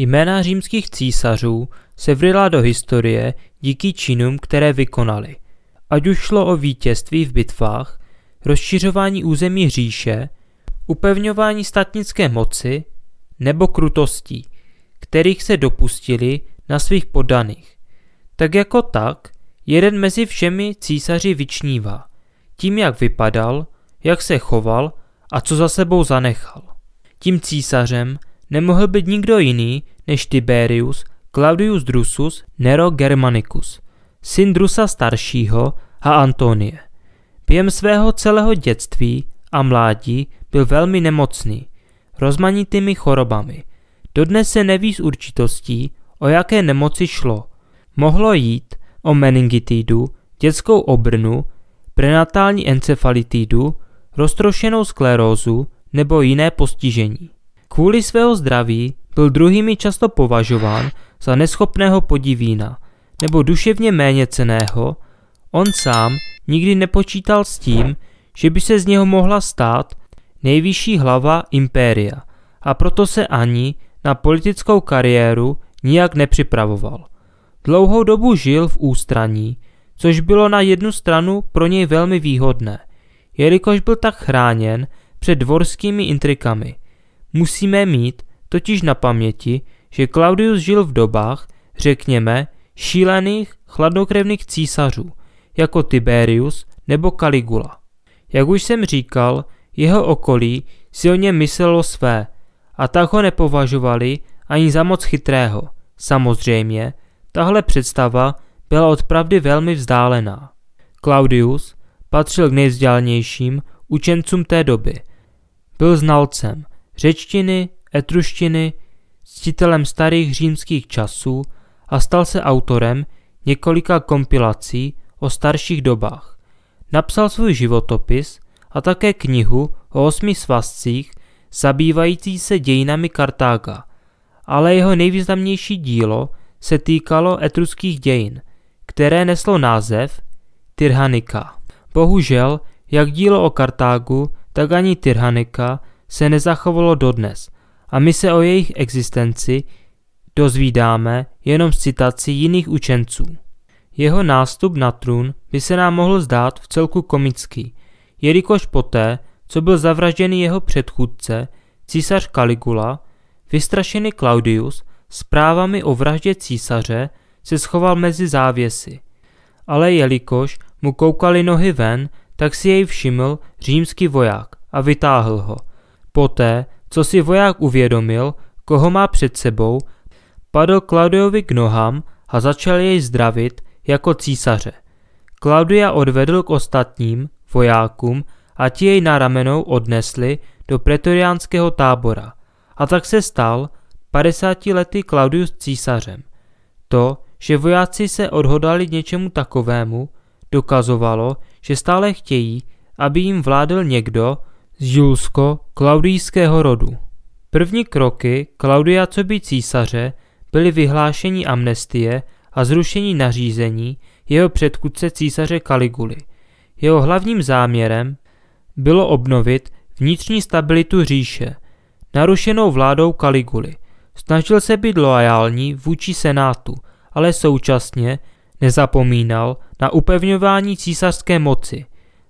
Jména římských císařů se vryla do historie díky činům, které vykonali. Ať už šlo o vítězství v bitvách, rozšiřování území říše, upevňování statnické moci nebo krutostí, kterých se dopustili na svých podaných. Tak jako tak, jeden mezi všemi císaři vyčnívá, tím jak vypadal, jak se choval a co za sebou zanechal. Tím císařem nemohl být nikdo jiný než Tiberius Claudius Drusus Nero Germanicus, syn Drusa staršího a Antonie. Během svého celého dětství a mládí byl velmi nemocný, rozmanitými chorobami. Dodnes se neví s určitostí, o jaké nemoci šlo. Mohlo jít o meningitidu, dětskou obrnu, prenatální encefalitidu, roztrošenou sklerózu nebo jiné postižení. Kvůli svého zdraví byl druhými často považován za neschopného podivína nebo duševně méně ceného, on sám nikdy nepočítal s tím, že by se z něho mohla stát nejvyšší hlava impéria a proto se ani na politickou kariéru nijak nepřipravoval. Dlouhou dobu žil v ústraní, což bylo na jednu stranu pro něj velmi výhodné, jelikož byl tak chráněn před dvorskými intrikami – Musíme mít totiž na paměti, že Claudius žil v dobách, řekněme, šílených, chladnokrevných císařů, jako Tiberius nebo Caligula. Jak už jsem říkal, jeho okolí si o něm myslelo své a tak ho nepovažovali ani za moc chytrého. Samozřejmě, tahle představa byla od pravdy velmi vzdálená. Claudius patřil k nejvzdálenějším učencům té doby. Byl znalcem, řečtiny, etruštiny, ctitelem starých římských časů a stal se autorem několika kompilací o starších dobách. Napsal svůj životopis a také knihu o osmi svazcích zabývající se dějinami Kartága, ale jeho nejvýznamnější dílo se týkalo etruských dějin, které neslo název Tyrhanika. Bohužel, jak dílo o Kartágu, tak ani Tyrhanika se nezachovalo dodnes a my se o jejich existenci dozvídáme jenom z citací jiných učenců. Jeho nástup na trůn by se nám mohl zdát v celku komický, jelikož poté, co byl zavražděný jeho předchůdce, císař Caligula, vystrašený Claudius s právami o vraždě císaře se schoval mezi závěsy. Ale jelikož mu koukali nohy ven, tak si jej všiml římský voják a vytáhl ho – Poté, co si voják uvědomil, koho má před sebou, padl Klaudiovi k nohám a začal jej zdravit jako císaře. Klaudia odvedl k ostatním, vojákům, a ti jej na ramenou odnesli do pretoriánského tábora. A tak se stal 50 lety Claudius císařem. To, že vojáci se odhodali něčemu takovému, dokazovalo, že stále chtějí, aby jim vládl někdo, z julsko-klaudijského rodu. První kroky Klaudia coby císaře byly vyhlášení amnestie a zrušení nařízení jeho předkudce císaře Kaliguly. Jeho hlavním záměrem bylo obnovit vnitřní stabilitu říše, narušenou vládou Kaliguly. Snažil se být loajální vůči senátu, ale současně nezapomínal na upevňování císařské moci,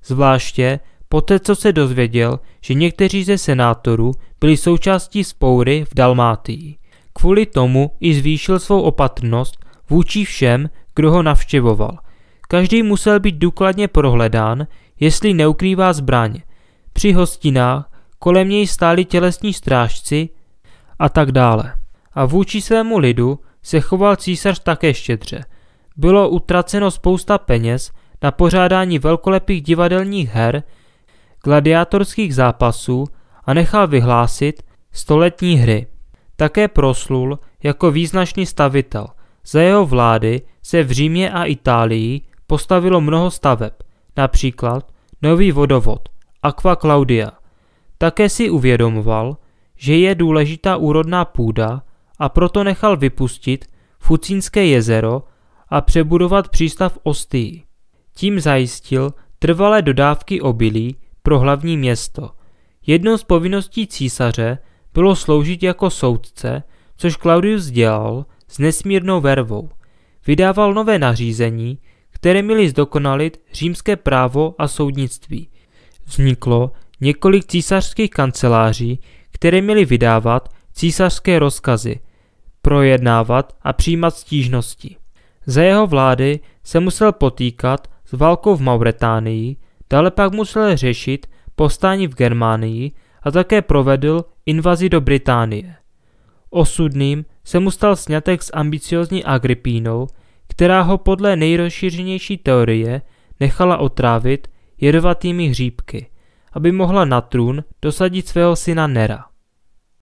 zvláště Poté, co se dozvěděl, že někteří ze senátorů byli součástí spoury v Dalmátii. Kvůli tomu i zvýšil svou opatrnost vůči všem, kdo ho navštěvoval. Každý musel být důkladně prohledán, jestli neukrývá zbraň. Při hostinách kolem něj stáli tělesní strážci a tak dále. A vůči svému lidu se choval císař také štědře. Bylo utraceno spousta peněz na pořádání velkolepých divadelních her, gladiátorských zápasů a nechal vyhlásit stoletní hry. Také proslul jako význačný stavitel. Za jeho vlády se v Římě a Itálii postavilo mnoho staveb, například nový vodovod Aqua Claudia. Také si uvědomoval, že je důležitá úrodná půda a proto nechal vypustit Fucínské jezero a přebudovat přístav Ostii. Tím zajistil trvalé dodávky obilí pro hlavní město. Jednou z povinností císaře bylo sloužit jako soudce, což Claudius dělal s nesmírnou vervou. Vydával nové nařízení, které měly zdokonalit římské právo a soudnictví. Vzniklo několik císařských kanceláří, které měly vydávat císařské rozkazy, projednávat a přijímat stížnosti. Za jeho vlády se musel potýkat s válkou v Mauretánii, Dále pak musel řešit povstání v Germánii a také provedl invazi do Británie. Osudným se mu stal snětek s ambiciozní Agripínou, která ho podle nejrozšířenější teorie nechala otrávit jedovatými hříbky, aby mohla na trůn dosadit svého syna Nera.